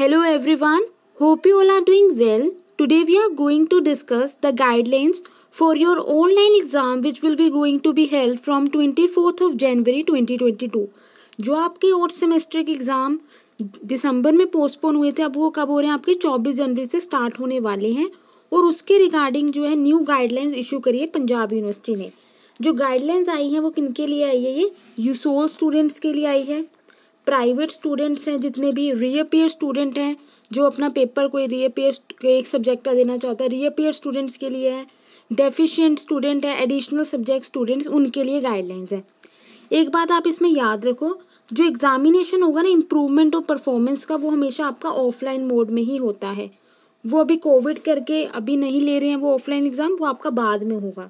Hello everyone, hope you all are doing well. Today we are going to discuss the guidelines for your online exam which will be going to be held from 24th of January 2022. जो आपके और semester के exam दिसंबर में postpone हुए थे अब वो कब हो रहे हैं आपके 24 जनवरी से स्टार्ट होने वाले हैं और उसके रिगार्डिंग जो है न्यू गाइडलाइंस इशू करी है पंजाब यूनिवर्सिटी ने जो गाइडलाइंस आई हैं वो किन के लिए आई है ये यूसोल स्टूडेंट्स के लिए आई है प्राइवेट स्टूडेंट्स हैं जितने भी रीअपेयर स्टूडेंट हैं जो अपना पेपर कोई रीअपेयर एक सब्जेक्ट का देना चाहता है रीअपेयर स्टूडेंट्स के लिए है डेफिशिएंट स्टूडेंट है एडिशनल सब्जेक्ट स्टूडेंट्स उनके लिए गाइडलाइंस हैं एक बात आप इसमें याद रखो जो एग्जामिनेशन होगा ना इम्प्रूवमेंट और परफॉर्मेंस का वो हमेशा आपका ऑफलाइन मोड में ही होता है वो अभी कोविड करके अभी नहीं ले रहे हैं वो ऑफलाइन एग्ज़ाम वो आपका बाद में होगा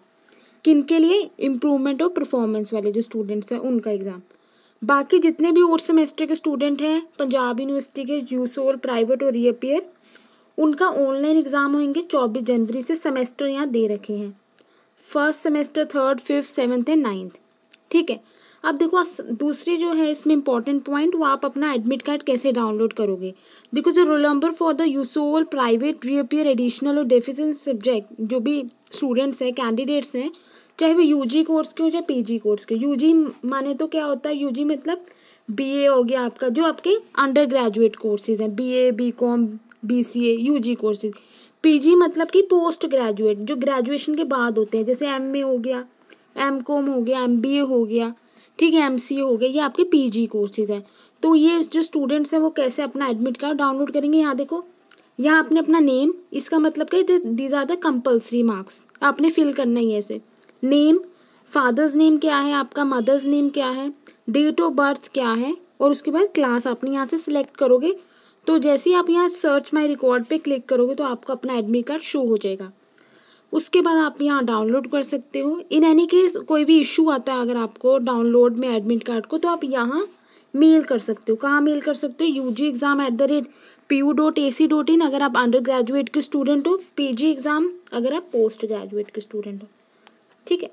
किन के लिए इम्प्रूवमेंट और परफॉर्मेंस वाले जो स्टूडेंट्स हैं उनका एग्ज़ाम बाकी जितने भी और सेमेस्टर के स्टूडेंट हैं पंजाब यूनिवर्सिटी के यूसोल प्राइवेट और रीअपेयर उनका ऑनलाइन एग्ज़ाम होंगे चौबीस जनवरी से सेमेस्टर यहाँ दे रखे हैं first semester third fifth seventh and ninth ठीक है अब देखो दूसरी जो है इसमें इंपॉर्टेंट पॉइंट वो आप अपना एडमिट कार्ड कैसे डाउनलोड करोगे देखो जो roll number for the USOL private reappear additional और डेफिशिएंट सब्जेक्ट जो भी स्टूडेंट्स हैं कैंडिडेट्स हैं चाहे वो यूजी कोर्स के हो चाहे पीजी कोर्स के यूजी माने तो क्या होता है यूजी मतलब बीए हो गया आपका जो आपके अंडर ग्रेजुएट कोर्सेज हैं BA BCom BCA UG courses PG मतलब कि पोस्ट ग्रेजुएट जो ग्रेजुएशन के बाद होते हैं जैसे एमए हो गया एम कॉम हो गया एम बी ए हो गया ठीक है एम सी ए हो गया ये आपके पी जी कोर्सेज हैं तो ये जो स्टूडेंट्स हैं वो कैसे अपना एडमिट कार्ड डाउनलोड करेंगे यहाँ देखो यहाँ आपने अपना नेम इसका मतलब कि these are the compulsory marks आपने फिल करना ही है इसे नेम फादर्स नेम क्या है आपका मदर्स नेम क्या है डेट ऑफ बर्थ क्या है और उसके बाद क्लास आपने यहाँ से सिलेक्ट करोगे तो जैसे ही आप यहाँ सर्च माई रिकॉर्ड पे क्लिक करोगे तो आपका अपना एडमिट कार्ड शो हो जाएगा उसके बाद आप यहाँ डाउनलोड कर सकते हो इन एनी केस कोई भी इशू आता है अगर आपको डाउनलोड में एडमिट कार्ड को तो आप यहाँ मेल कर सकते हो कहाँ मेल कर सकते हो U G exam at the rate P U dot A C dot in अगर आप अंडर ग्रेजुएट के स्टूडेंट हो पी जी एग्ज़ाम अगर आप पोस्ट ग्रेजुएट के स्टूडेंट हो ठीक है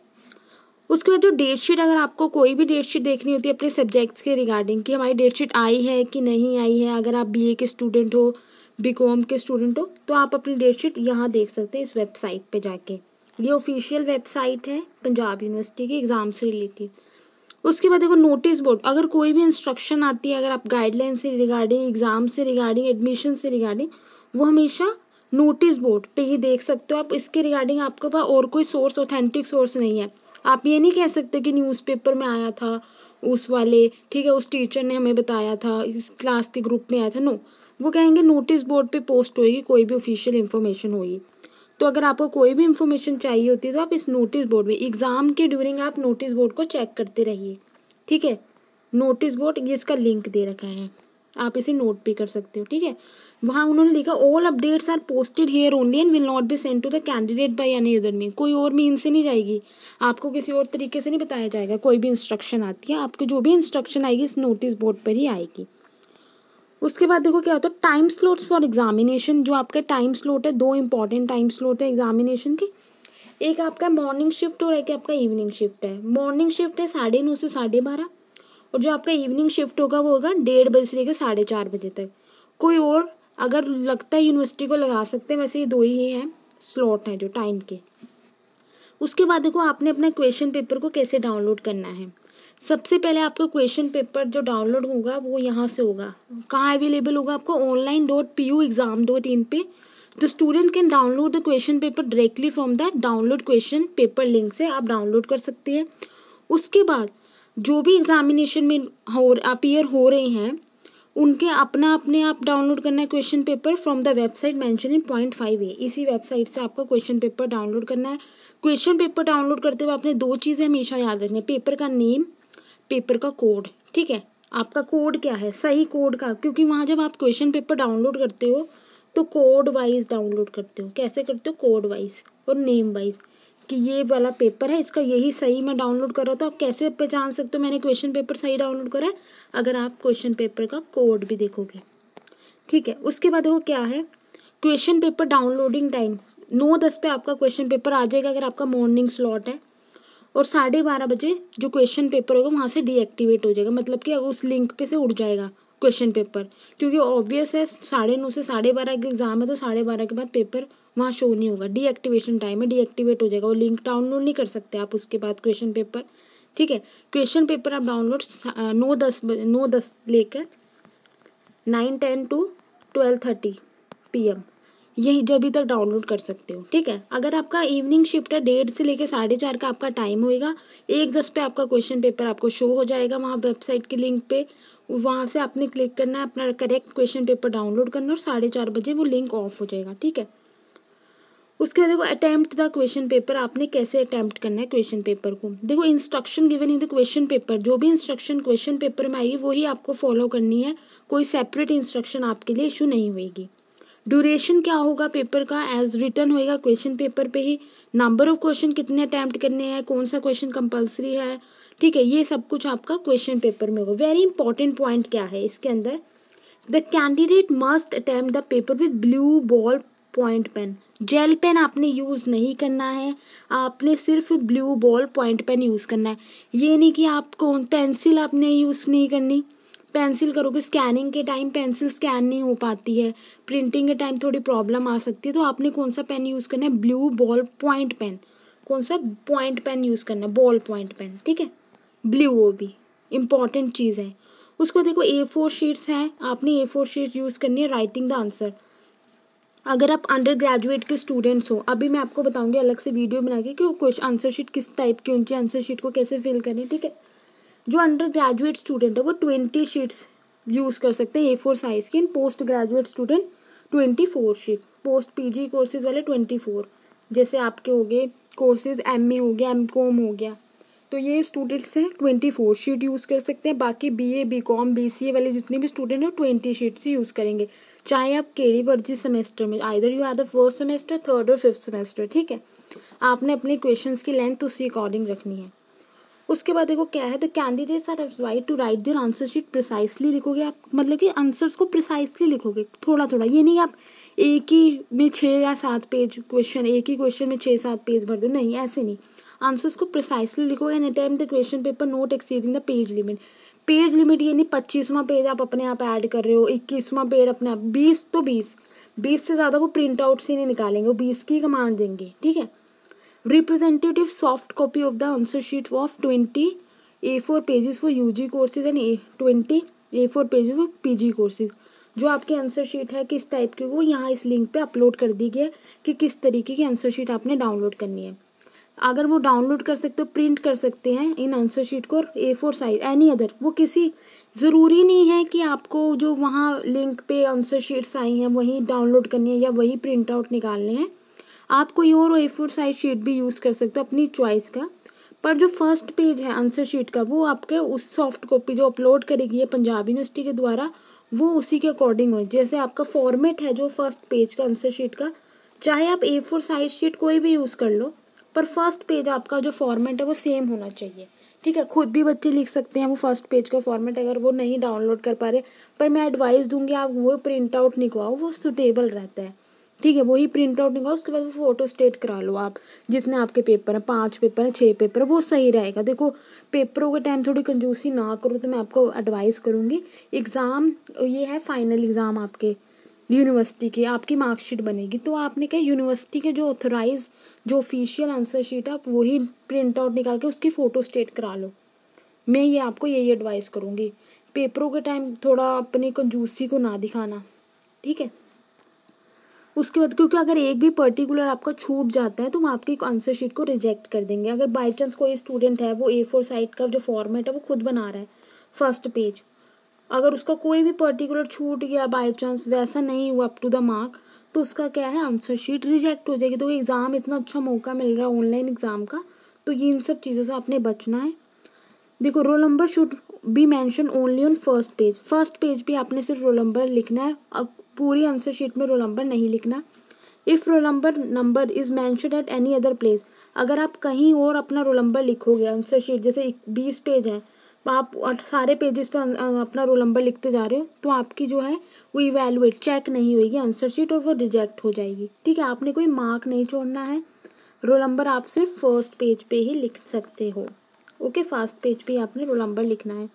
उसके बाद जो डेट शीट अगर आपको कोई भी डेट शीट देखनी होती है अपने सब्जेक्ट्स के रिगार्डिंग कि हमारी डेट शीट आई है कि नहीं आई है अगर आप बीए के स्टूडेंट हो बीकॉम के स्टूडेंट हो तो आप अपनी डेट शीट यहाँ देख सकते हैं इस वेबसाइट पे जाके ये ऑफिशियल वेबसाइट है पंजाब यूनिवर्सिटी की एग्ज़ाम से रिलेटेड उसके बाद देखो नोटिस बोर्ड अगर कोई भी इंस्ट्रक्शन आती है अगर आप गाइडलाइन से रिगार्डिंग एग्ज़ाम से रिगार्डिंग एडमिशन से रिगार्डिंग वो हमेशा नोटिस बोर्ड पे ही देख सकते हो आप इसके रिगार्डिंग आपके पास और कोई सोर्स ऑथेंटिक सोर्स नहीं है आप ये नहीं कह सकते कि न्यूज़पेपर में आया था उस वाले ठीक है उस टीचर ने हमें बताया था इस क्लास के ग्रुप में आया था नो वो कहेंगे नोटिस बोर्ड पे पोस्ट होगी कोई भी ऑफिशियल इन्फॉर्मेशन होगी तो अगर आपको कोई भी इन्फॉर्मेशन चाहिए होती है तो आप इस नोटिस बोर्ड में एग्ज़ाम के ड्यूरिंग आप नोटिस बोर्ड को चेक करते रहिए ठीक है नोटिस बोर्ड ये इसका लिंक दे रखा है आप इसे नोट भी कर सकते हो ठीक है वहाँ उन्होंने लिखा all updates are posted here only and will not be send to the candidate by any other mean कोई और मीन से नहीं जाएगी आपको किसी और तरीके से नहीं बताया जाएगा कोई भी इंस्ट्रक्शन आती है आपकी जो भी इंस्ट्रक्शन आएगी इस नोटिस बोर्ड पर ही आएगी उसके बाद देखो क्या होता है टाइम स्लोट फॉर एग्जामिनेशन जो आपका टाइम स्लोट है दो इंपॉर्टेंट टाइम स्लोट है एग्जामिनेशन के एक आपका मॉर्निंग शिफ्ट और एक आपका इवनिंग शिफ्ट है मॉर्निंग शिफ्ट है साढ़े नौ से साढ़े बारह और जो आपका इवनिंग शिफ्ट होगा वो होगा डेढ़ बजे से लेकर साढ़े चार बजे तक कोई और अगर लगता है यूनिवर्सिटी को लगा सकते हैं वैसे ये दो ही हैं स्लॉट हैं जो टाइम के उसके बाद देखो आपने अपना क्वेश्चन पेपर को कैसे डाउनलोड करना है सबसे पहले आपको क्वेश्चन पेपर जो डाउनलोड होगा वो यहाँ से होगा कहाँ अवेलेबल होगा आपको online dot P U exam dot in पे तो student can download the question paper directly from the download question paper link से आप डाउनलोड कर सकते हैं उसके बाद जो भी एग्जामिनेशन में हो अपीयर हो रहे हैं उनके अपना अपने आप डाउनलोड करना है question paper from the website mention in point five A इसी वेबसाइट से आपका क्वेश्चन पेपर डाउनलोड करना है क्वेश्चन पेपर डाउनलोड करते हुए आपने दो चीज़ें हमेशा याद रखनी है पेपर का नेम पेपर का कोड ठीक है आपका कोड क्या है सही कोड का क्योंकि वहाँ जब आप क्वेश्चन पेपर डाउनलोड करते हो तो कोड वाइज डाउनलोड करते हो कैसे करते हो कोड वाइज और नेम वाइज कि ये वाला पेपर है इसका यही सही मैं डाउनलोड कर रहा हूँ तो आप कैसे पहचान सकते हो मैंने क्वेश्चन पेपर सही डाउनलोड करा है अगर आप क्वेश्चन पेपर का कोड भी देखोगे ठीक है उसके बाद वो क्या है क्वेश्चन पेपर डाउनलोडिंग टाइम नौ दस पे आपका क्वेश्चन पेपर आ जाएगा अगर आपका मॉर्निंग स्लॉट है और साढ़े बारह बजे जो क्वेश्चन पेपर होगा वहाँ से डीएक्टिवेट हो जाएगा मतलब कि उस लिंक पे से उड़ जाएगा क्वेश्चन पेपर क्योंकि ऑब्वियस है साढ़े नौ से साढ़े बारह एग्ज़ाम है तो साढ़े बारह के बाद पेपर वहाँ शो नहीं होगा डीएक्टिवेशन टाइम है डीएक्टिवेट हो जाएगा वो लिंक डाउनलोड नहीं कर सकते आप उसके बाद क्वेश्चन पेपर ठीक है क्वेश्चन पेपर आप डाउनलोड नौ दस नौ दस लेकर nine ten to twelve thirty P M यही जब तक डाउनलोड कर सकते हो ठीक है अगर आपका इवनिंग शिफ्ट है डेढ़ से लेकर साढ़े चार का आपका टाइम होएगा एक दस पे आपका क्वेश्चन पेपर आपको शो हो जाएगा वहाँ वेबसाइट के लिंक पे वहाँ से आपने क्लिक करना है अपना करेक्ट क्वेश्चन पेपर डाउनलोड करना और साढ़े चार बजे वो लिंक ऑफ हो जाएगा ठीक है उसके बाद देखो अटैम्प्ट द क्वेश्चन पेपर आपने कैसे अटैम्प्ट करना है क्वेश्चन पेपर को देखो instruction given in the question paper जो भी इंस्ट्रक्शन क्वेश्चन पेपर में आएगी वही आपको फॉलो करनी है कोई सेपरेट इंस्ट्रक्शन आपके लिए इशू नहीं होगी ड्यूरेशन क्या होगा पेपर का एज रिटर्न होएगा क्वेश्चन पेपर पे ही नंबर ऑफ क्वेश्चन कितने अटैम्प्ट करने हैं कौन सा क्वेश्चन कंपलसरी है ठीक है ये सब कुछ आपका क्वेश्चन पेपर में होगा वेरी इंपॉर्टेंट पॉइंट क्या है इसके अंदर the candidate must attempt the paper with blue ball point pen gel pen आपने यूज़ नहीं करना है आपने सिर्फ blue ball point pen use करना है ये नहीं कि आप कौन पेंसिल आपने यूज़ नहीं करनी पेंसिल करोगे स्कैनिंग के टाइम पेंसिल स्कैन नहीं हो पाती है प्रिंटिंग के टाइम थोड़ी प्रॉब्लम आ सकती है तो आपने कौन सा पेन यूज़ करना है ब्लू बॉल पॉइंट पेन कौन सा पॉइंट पेन यूज़ करना है बॉल पॉइंट पेन ठीक है ब्लू वो भी इम्पॉर्टेंट चीज़ है उसको देखो ए फोर शीट्स हैं आपने ए फोर शीट यूज़ करनी है राइटिंग द आंसर अगर आप अंडर ग्रेजुएट के स्टूडेंट्स हो अभी मैं आपको बताऊंगी अलग से वीडियो बना के कि वो क्वेश्चन आंसर शीट किस टाइप की होनी आंसर शीट को कैसे फिल करें ठीक है जो अंडर ग्रेजुएट स्टूडेंट है वो ट्वेंटी शीट्स यूज़ कर सकते हैं ए फोर साइज़ की post graduate student twenty four sheet post G courses वाले ट्वेंटी फोर जैसे आपके हो गए कोर्सेज एम ए हो गया एम कॉम हो गया तो ये स्टूडेंट्स हैं ट्वेंटी फोर शीट यूज़ कर सकते हैं बाकी B A B com B C A वाले जितने भी स्टूडेंट हैं ट्वेंटी शीट्स ही यूज़ करेंगे चाहे आप केड़ी मर्जी सेमेस्टर में either you are the first semester third और फिफ्थ सेमेस्टर ठीक है आपने अपने क्वेश्चन की लेंथ उसी अकॉर्डिंग रखनी है उसके बाद देखो क्या है the candidates are right to write their answer sheet precisely लिखोगे आप मतलब कि आंसर्स को प्रिसाइसली लिखोगे थोड़ा थोड़ा ये नहीं आप एक ही में छः या सात पेज क्वेश्चन एक ही क्वेश्चन में छः सात पेज भर दो नहीं ऐसे नहीं आंसर्स को प्रिसाइसली लिखो and time the question paper not exceeding the page limit page limit ये नहीं पच्चीसवां पेज आप अपने आप ऐड कर रहे हो इक्कीसवां पेज अपने आप बीस तो बीस बीस से ज़्यादा वो प्रिंट आउट से नहीं निकालेंगे वो बीस की कमांड देंगे ठीक है representative soft copy of the answer sheet of twenty A four pages for U G courses and A twenty A four pages for P G courses जो आपकी आंसर शीट है किस टाइप की वो यहाँ इस लिंक पे अपलोड कर दी गई है कि किस तरीके की आंसर शीट आपने डाउनलोड करनी है अगर वो डाउनलोड कर सकते हो प्रिंट कर सकते हैं इन आंसर शीट को A four size any other वो किसी ज़रूरी नहीं है कि आपको जो वहाँ लिंक पे आंसर शीट्स आई हैं वहीं डाउनलोड करनी है या वही प्रिंट आउट निकालने हैं आप कोई और ए फोर साइज शीट भी यूज़ कर सकते हो अपनी चॉइस का पर जो फर्स्ट पेज है आंसर शीट का वो आपके उस सॉफ्ट कॉपी जो अपलोड करेगी है पंजाब यूनिवर्सिटी के द्वारा वो उसी के अकॉर्डिंग हो जैसे आपका फॉर्मेट है जो फर्स्ट पेज का आंसर शीट का चाहे आप ए फोर साइज शीट कोई भी यूज़ कर लो पर फर्स्ट पेज आपका जो फॉर्मेट है वो सेम होना चाहिए ठीक है खुद भी बच्चे लिख सकते हैं वो फर्स्ट पेज का फॉर्मेट अगर वो नहीं डाउनलोड कर पा रहे पर मैं एडवाइस दूंगी आप वो प्रिंट आउट निकवाओ वो सुटेबल रहता है ठीक है वही प्रिंट आउट निकालो उसके बाद वो फोटो स्टेट करा लो आप जितने आपके पेपर हैं पाँच पेपर हैं छः पेपर वो सही रहेगा देखो पेपरों के टाइम थोड़ी कंजूसी ना करो तो मैं आपको एडवाइस करूँगी एग्ज़ाम ये है फाइनल एग्ज़ाम आपके यूनिवर्सिटी की आपकी मार्कशीट बनेगी तो आपने कहा यूनिवर्सिटी के जो ऑथोराइज जो ऑफिशियल आंसर शीट है आप वही प्रिंट आउट निकाल के उसकी फ़ोटो स्टेट करा लो मैं ये आपको यही एडवाइस करूँगी पेपरों के टाइम थोड़ा अपनी कंजूसी को ना दिखाना ठीक है उसके बाद क्योंकि अगर एक भी पर्टिकुलर आपका छूट जाता है तो हम आपकी आंसर शीट को रिजेक्ट कर देंगे अगर बाई चांस कोई स्टूडेंट है वो ए फोर साइड का जो फॉर्मेट है वो खुद बना रहा है फर्स्ट पेज अगर उसका कोई भी पर्टिकुलर छूट गया बाई चांस वैसा नहीं हुआ अप टू द मार्क तो उसका क्या है आंसर शीट रिजेक्ट हो जाएगी तो एग्ज़ाम इतना अच्छा मौका मिल रहा है ऑनलाइन एग्ज़ाम का तो ये इन सब चीज़ों से आपने बचना है देखो roll number should be mentioned only on first page first page भी आपने सिर्फ रोल नंबर लिखना है पूरी आंसर शीट में रोल नंबर नहीं लिखना if roll number number is mentioned at any other place अगर आप कहीं और अपना रोल नंबर लिखोगे आंसर शीट जैसे बीस पेज है आप सारे पेजेस पे अपना रोल नंबर लिखते जा रहे हो तो आपकी जो है वो इवेलुएट चेक नहीं होगी आंसर शीट और वो रिजेक्ट हो जाएगी ठीक है आपने कोई मार्क नहीं छोड़ना है रोल नंबर आप सिर्फ फर्स्ट पेज पे ही लिख सकते हो ओके फर्स्ट पेज पे आपने रोल नंबर लिखना है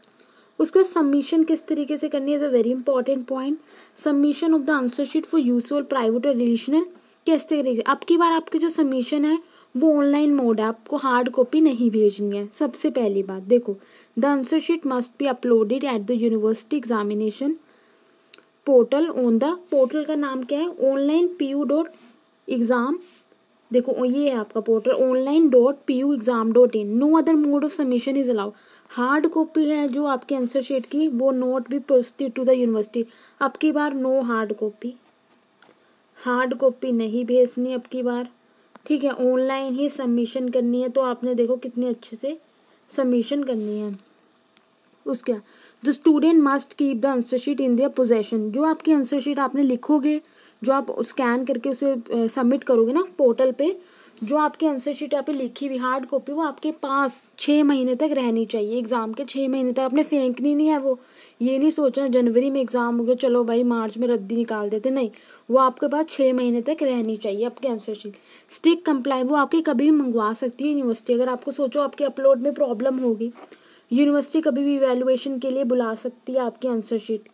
उसके बाद सबमिशन किस तरीके से करनी है is a very important point submission of the answer sheet for useful private और रिलेशनल किस तरीके से अब की बार आपके जो सबमिशन है वो ऑनलाइन मोड है आपको हार्ड कॉपी नहीं भेजनी है सबसे पहली बात देखो the answer sheet must be uploaded at the university examination portal on the portal का नाम क्या है online P U dot exam देखो ये है आपका portal online dot P U exam dot in no other mode of submission is allowed hard copy है जो आपके आंसर शीट की वो नोट भी प्रोस्टेड टू द यूनिवर्सिटी अब की बार no hard copy hard copy नहीं भेजनी अब की बार ठीक है ऑनलाइन ही सबमिशन करनी है तो आपने देखो कितने अच्छे से सबमिशन करनी है उसके the student must keep the answer sheet in their possession जो आपकी आंसर शीट आपने लिखोगे जो आप स्कैन करके उसे सबमिट करोगे ना पोर्टल पे जो आपकी आंसर शीट यहाँ पे लिखी हुई हार्ड कॉपी वो आपके पास छः महीने तक रहनी चाहिए एग्ज़ाम के छः महीने तक आपने फेंकनी नहीं है वो ये नहीं सोचना जनवरी में एग्ज़ाम हो गया चलो भाई मार्च में रद्दी निकाल देते नहीं वो आपके पास छः महीने तक रहनी चाहिए आपकी आंसर शीट स्टिक कंप्लाई वो आपकी कभी भी मंगवा सकती है यूनिवर्सिटी अगर आपको सोचो आपके अपलोड में प्रॉब्लम होगी यूनिवर्सिटी कभी भी इवेलुएशन के लिए बुला सकती है आपकी answer sheet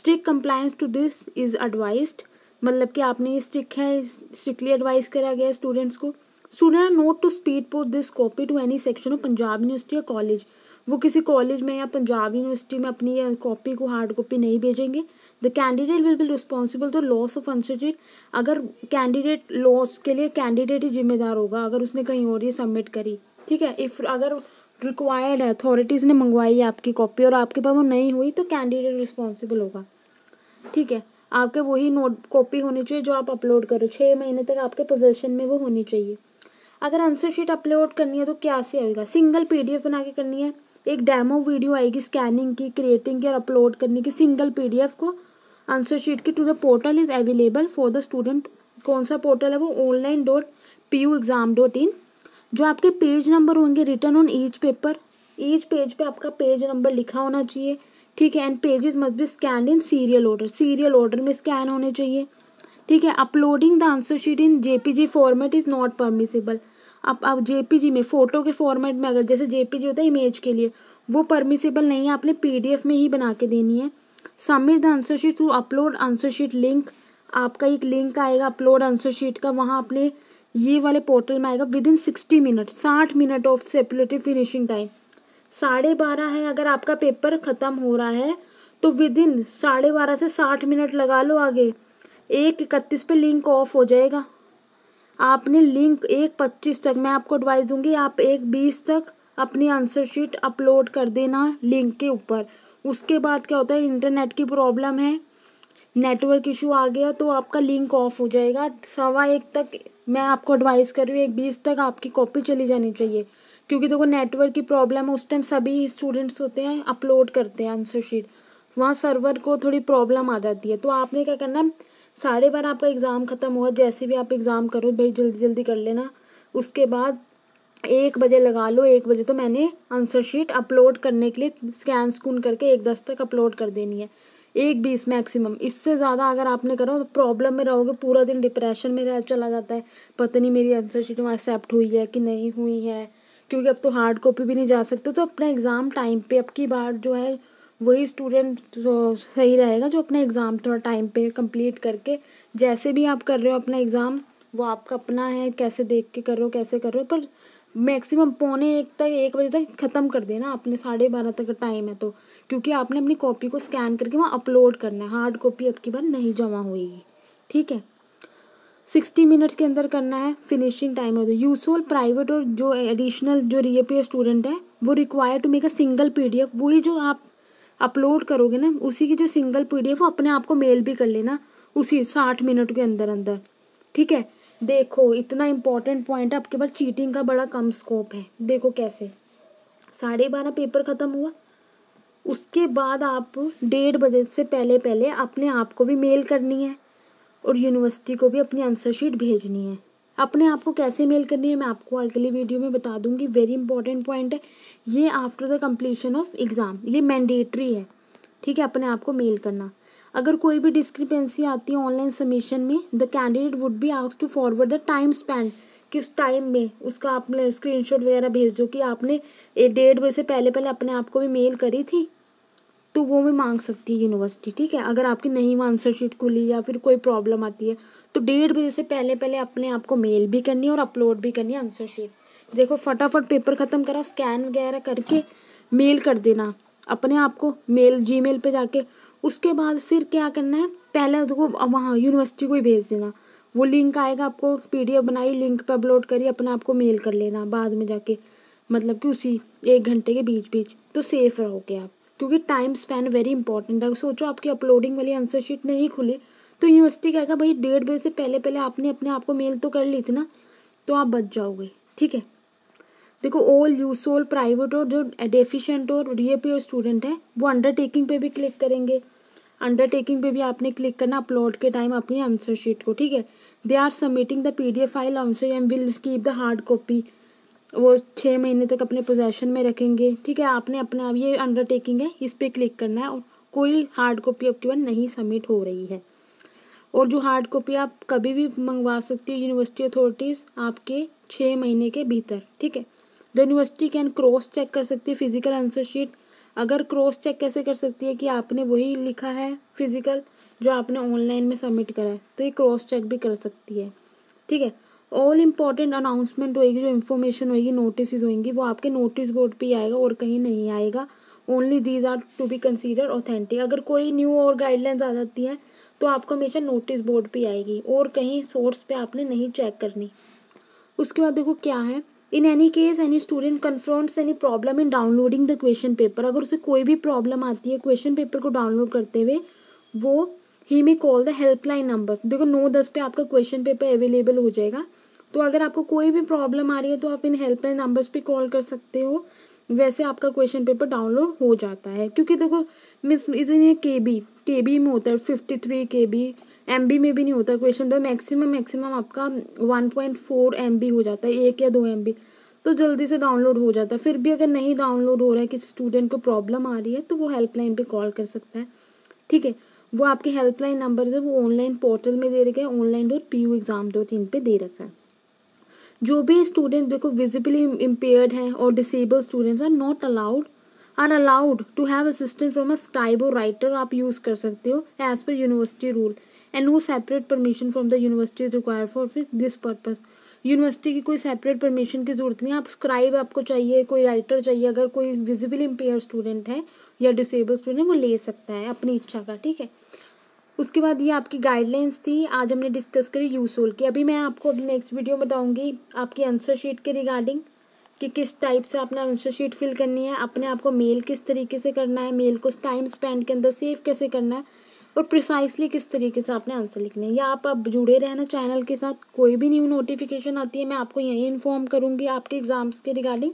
strict compliance to this is advised मतलब कि आपने ये स्ट्रिक है स्ट्रिक्टली एडवाइस करा गया स्टूडेंट्स को student note to speed post this copy to any section of Punjab university या कॉलेज वो किसी कॉलेज में या पंजाब यूनिवर्सिटी में अपनी कॉपी को हार्ड कॉपी नहीं भेजेंगे the candidate will be responsible to loss of institute अगर कैंडिडेट लॉस के लिए कैंडिडेट ही जिम्मेदार होगा अगर उसने कहीं और ये सबमिट करी ठीक है इफ़ अगर रिक्वायर्ड है अथॉरिटीज़ ने मंगवाई आपकी कॉपी और आपके पास वो नहीं हुई तो कैंडिडेट रिस्पॉन्सिबल होगा ठीक है आपके वही नोट कॉपी होनी चाहिए जो आप अपलोड करो छः महीने तक आपके पोजेशन में वो होनी चाहिए अगर आंसर शीट अपलोड करनी है तो क्या से आएगा सिंगल पीडीएफ बना के करनी है एक डेमो वीडियो आएगी स्कैनिंग की क्रिएटिंग की और अपलोड करने की सिंगल एफ को आंसर शीट की to the portal is available for the student कौन सा पोर्टल है वो online dot P U exam dot in जो आपके पेज नंबर होंगे written on each paper each page पे आपका पेज नंबर लिखा होना चाहिए ठीक है and pages must be scan in serial order serial order में स्कैन होने चाहिए ठीक है uploading the answer sheet in JPG format is not permissible अब आप जेपीजी में फ़ोटो के फॉर्मेट में अगर जैसे जेपीजी होता है इमेज के लिए वो परमिसिबल नहीं है आपने पीडीएफ में ही बना के देनी है submit the answer sheet through upload answer sheet link आपका एक लिंक आएगा अपलोड आंसर शीट का वहाँ आपने ये वाले पोर्टल में आएगा विद इन सिक्सटी मिनट साठ मिनट ऑफ सेपरेटिव फिनिशिंग टाइम साढ़े बारह है अगर आपका पेपर ख़त्म हो रहा है तो विद इन साढ़े बारह से साठ मिनट लगा लो आगे एक इकतीस पे लिंक ऑफ हो जाएगा आपने लिंक एक पच्चीस तक मैं आपको एडवाइस दूंगी आप एक बीस तक अपनी आंसर शीट अपलोड कर देना लिंक के ऊपर उसके बाद क्या होता है इंटरनेट की प्रॉब्लम है नेटवर्क इशू आ गया तो आपका लिंक ऑफ हो जाएगा सवा एक तक मैं आपको एडवाइस कर रही हूँ एक बीस तक आपकी कॉपी चली जानी चाहिए क्योंकि देखो नेटवर्क की प्रॉब्लम है उस टाइम सभी स्टूडेंट्स होते हैं अपलोड करते हैं आंसर शीट वहाँ सर्वर को थोड़ी प्रॉब्लम आ जाती है तो आपने क्या करना साढ़े बारह आपका एग्ज़ाम ख़त्म हुआ जैसे भी आप एग्ज़ाम करो भाई जल्दी जल्दी कर लेना उसके बाद एक बजे लगा लो एक बजे तो मैंने आंसर शीट अपलोड करने के लिए स्कैन स्कून करके एक दस तक अपलोड कर देनी है एक बीस मैक्सिमम इससे ज़्यादा अगर आपने करो प्रॉब्लम में रहोगे पूरा दिन डिप्रेशन में रह चला जाता है पता नहीं मेरी आंसर शीट वहाँ एक्सेप्ट हुई है कि नहीं हुई है क्योंकि अब तो हार्ड कॉपी भी नहीं जा सकते तो अपने एग्ज़ाम टाइम पे अब की बार जो है वही स्टूडेंट सही रहेगा जो अपने एग्ज़ाम थोड़ा टाइम पे कंप्लीट करके जैसे भी आप कर रहे हो अपना एग्ज़ाम वो आपका अपना है कैसे देख के कर रहे हो कैसे कर रहे हो पर मैक्सिमम पौने एक तक एक बजे तक ख़त्म कर देना आपने साढ़े बारह तक का टाइम है तो क्योंकि आपने अपनी कॉपी को स्कैन करके वहाँ अपलोड करना है हार्ड कॉपी अब की बार नहीं जमा होगी ठीक है सिक्सटी मिनट के अंदर करना है फिनिशिंग टाइम होता है यूजल प्राइवेट और जो एडिशनल जो एपी स्टूडेंट है वो require to make a single P D F वही जो आप अपलोड करोगे ना उसी की जो सिंगल पी डी एफ वो अपने आप को मेल भी कर लेना उसी साठ मिनट के अंदर अंदर ठीक है देखो इतना इम्पोर्टेंट पॉइंट है आपके पास चीटिंग का बड़ा कम स्कोप है देखो कैसे साढ़े बारह पेपर ख़त्म हुआ उसके बाद आप डेढ़ बजे से पहले पहले अपने आप को भी मेल करनी है और यूनिवर्सिटी को भी अपनी आंसर शीट भेजनी है अपने आप को कैसे मेल करनी है मैं आपको अगली वीडियो में बता दूंगी वेरी इंपॉर्टेंट पॉइंट है ये after the completion of exam ये मैंडेटरी है ठीक है अपने आप को मेल करना अगर कोई भी डिस्क्रिपेंसी आती है ऑनलाइन सबमिशन में the candidate would be ask to forward the time spend किस टाइम में उसका आपने स्क्रीनशॉट वगैरह भेज दो कि आपने डेढ़ बजे से पहले पहले अपने आप को भी मेल करी थी तो वो भी मांग सकती है यूनिवर्सिटी ठीक है अगर आपकी नहीं वो आंसर शीट खुली या फिर कोई प्रॉब्लम आती है तो डेढ़ बजे से पहले पहले अपने आप को मेल भी करनी है और अपलोड भी करनी है आंसर शीट देखो फटाफट पेपर ख़त्म करा स्कैन वगैरह करके मेल कर देना अपने आप को मेल जी मेल पर जाके उसके बाद फिर क्या करना है पहले उसको वहाँ यूनिवर्सिटी को ही भेज देना वो लिंक आएगा आपको एफ बनाई लिंक पर अपलोड करिए अपने आप को मेल कर लेना बाद में जाके मतलब कि उसी एक घंटे के बीच बीच तो सेफ रहोगे आप क्योंकि टाइम स्पेन वेरी इंपॉर्टेंट है सोचो आपकी अपलोडिंग वाली आंसर शीट नहीं खुली तो यूनिवर्सिटी कहेगा भाई डेढ़ बजे से पहले पहले आपने अपने आप को मेल तो कर ली थी ना तो आप बच जाओगे ठीक है देखो ओल यूसोल प्राइवेट और जो डेफिशिएंट और रीअपियर स्टूडेंट है वो अंडरटेकिंग पे भी क्लिक करेंगे अंडरटेकिंग पे भी आपने क्लिक करना अपलोड के टाइम अपनी आंसर शीट को ठीक है they are submitting the P D F file answer and will keep the hard copy वो छः महीने तक अपने पोजेशन में रखेंगे ठीक है आपने अपने आप ये अंडरटेकिंग है इस पर क्लिक करना है और कोई हार्ड कॉपी आपके पास नहीं सबमिट हो रही है और जो हार्ड कॉपी आप कभी भी मंगवा सकते हो यूनिवर्सिटी अथॉरिटीज़ आपके छः महीने के भीतर ठीक है the university can cross check कर सकती है फिजिकल आंसर शीट अगर क्रॉस चेक कैसे कर सकती है कि आपने वही लिखा है फिजिकल जो आपने ऑनलाइन में सबमिट करा है तो ये क्रॉस चेक भी कर सकती है ठीक है ऑल इम्पॉर्टेंट अनाउंसमेंट होएगी जो इन्फॉर्मेशन होएगी नोटिस होएंगी वो आपके नोटिस बोर्ड पर आएगा और कहीं नहीं आएगा only these are to be consider authentic अगर कोई न्यू और गाइडलाइंस आ जाती हैं तो आपको हमेशा नोटिस बोर्ड पर आएगी और कहीं सोर्स पर आपने नहीं चेक करनी उसके बाद देखो क्या है in any case any student confronts any problem in downloading the question paper अगर उसे कोई भी प्रॉब्लम आती है क्वेश्चन पेपर को डाउनलोड करते हुए वो ही may call the helpline number देखो नौ दस पे आपका क्वेश्चन पेपर अवेलेबल हो जाएगा तो अगर आपको कोई भी प्रॉब्लम आ रही है तो आप इन हेल्पलाइन नंबर्स पे कॉल कर सकते हो वैसे आपका क्वेश्चन पेपर डाउनलोड हो जाता है क्योंकि देखो मिस ये के बी के बी में होता है fifty three K B M B में भी नहीं होता क्वेश्चन पेपर मैक्सिमम मैक्सिमम आपका one point four M B हो जाता है एक या दो एम बी तो जल्दी से डाउनलोड हो जाता है फिर भी अगर नहीं डाउनलोड हो रहा है किसी स्टूडेंट को प्रॉब्लम आ रही है तो वो हेल्पलाइन पर कॉल कर सकता है ठीक है वो आपके हेल्पलाइन नंबर है वो ऑनलाइन पोर्टल में दे रखे हैं online dot P U exam dot in पर दे रखा है जो भी स्टूडेंट देखो विजिबली इम्पेयर्ड हैं और disable students are not allowed are allowed to have assistant from a scribe और राइटर आप यूज़ कर सकते हो as per university rule and no separate permission from the university is require for this purpose university की कोई separate permission की ज़रूरत नहीं है आप स्क्राइब आपको चाहिए कोई राइटर चाहिए अगर कोई विजिबल इम्पेयर स्टूडेंट है या डिसेबल स्टूडेंट है वो ले सकता है अपनी इच्छा का ठीक है उसके बाद ये आपकी गाइडलाइंस थी आज हमने डिस्कस करी यूसोल की अभी मैं आपको अगली नेक्स्ट वीडियो बताऊँगी आपकी आंसर शीट के रिगार्डिंग कि किस टाइप से आपने आंसर शीट फिल करनी है अपने आप को मेल किस तरीके से करना है मेल को टाइम स्पेंड के अंदर सेव कैसे करना है और प्रिसाइसली किस तरीके से आपने आंसर लिखना है या आप अब जुड़े रहना चैनल के साथ कोई भी न्यू नोटिफिकेशन आती है मैं आपको यहीं इन्फॉर्म करूँगी आपके एग्ज़ाम्स के रिगार्डिंग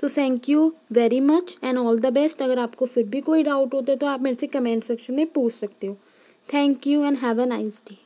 तो thank you very much and all the best अगर आपको फिर भी कोई डाउट होता है तो आप मेरे से कमेंट सेक्शन में पूछ सकते हो thank you and have a nice day